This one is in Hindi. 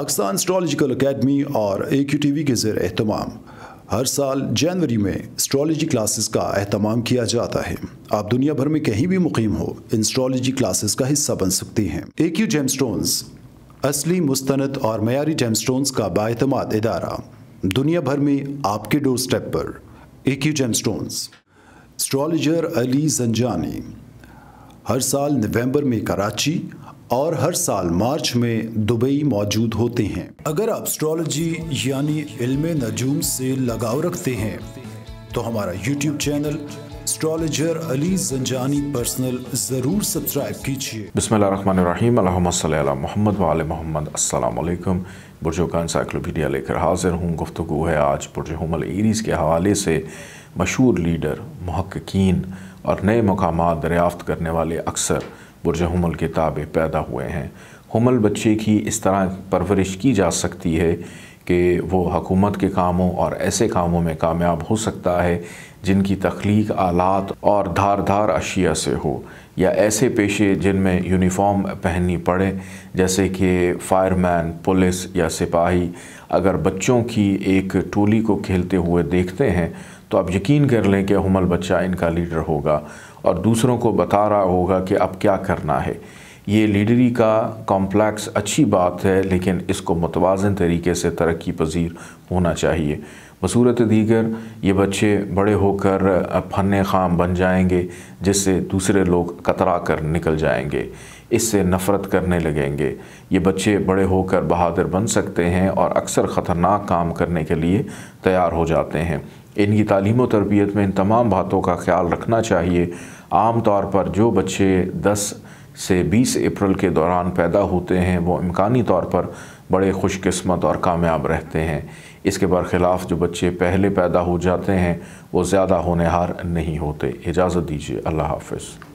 पाकिस्तान स्ट्रॉलोजिकल अकेडमी और ए क्यू टी वी के जेर अहतमाम हर साल जनवरी में स्ट्रॉलोजी क्लासेस का अहतमाम किया जाता है आप दुनिया भर में कहीं भी मुकीम हो इन स्ट्रॉलोजी क्लासेस का हिस्सा बन सकती हैं ए क्यू स्टोन्स असली मुस्तनद और मैारी स्टोन्स का बाहतम इदारा दुनिया भर में आपके डोर स्टेप पर ए क्यू स्टोन्स स्ट्रॉलोजर अली जंजानी हर साल नवंबर में कराची और हर साल मार्च में दुबई मौजूद होते हैं अगर आप एस्ट्रोलॉजी यानी इल्म नजूम से लगाव रखते हैं तो हमारा YouTube channel astrologer Ali Zanjani personal ज़रूर सब्सक्राइब कीजिए बसमीम मोहम्मद वाल मोहम्मद असलकम बुरजों का इंसाइक्लोपीडिया लेकर हाजिर हूँ गुफ्तु है आज बुरज हमल एरीज़ के हवाले से मशहूर लीडर महक्कीन और नए मकाम दरियाफ्त करने वाले अक्सर बुरज हमल के ताबे पैदा हुए हैं हमल बच्चे की इस तरह परवरिश की जा सकती है कि वो हकूमत के कामों और ऐसे कामों में कामयाब हो सकता है जिनकी तख्लीक आलात और धार धार अशिया से हो या ऐसे पेशे जिनमें यूनिफॉर्म पहननी पड़े जैसे कि फायरमैन पुलिस या सिपाही अगर बच्चों की एक टोली को खेलते हुए देखते हैं तो आप यकीन कर लें कि हमल बच्चा इनका लीडर होगा और दूसरों को बता रहा होगा कि अब क्या करना है ये लीडरी का कॉम्प्लेक्स अच्छी बात है लेकिन इसको मतवाजन तरीके से तरक्की पजीर होना चाहिए बसूरत दीगर ये बच्चे बड़े होकर फन खाम बन जाएंगे जिससे दूसरे लोग कतरा कर निकल जाएंगे इससे नफ़रत करने लगेंगे ये बच्चे बड़े होकर बहादुर बन सकते हैं और अक्सर ख़तरनाक काम करने के लिए तैयार हो जाते हैं इनकी तालीम तरबियत में इन तमाम बातों का ख्याल रखना चाहिए आम तौर पर जो बच्चे दस से 20 अप्रैल के दौरान पैदा होते हैं वो इम्कानी तौर पर बड़े खुशकस्मत और कामयाब रहते हैं इसके बरखिलाफ़ जो बच्चे पहले पैदा हो जाते हैं वो ज़्यादा होनहार नहीं होते इजाज़त दीजिए अल्लाह हाफ़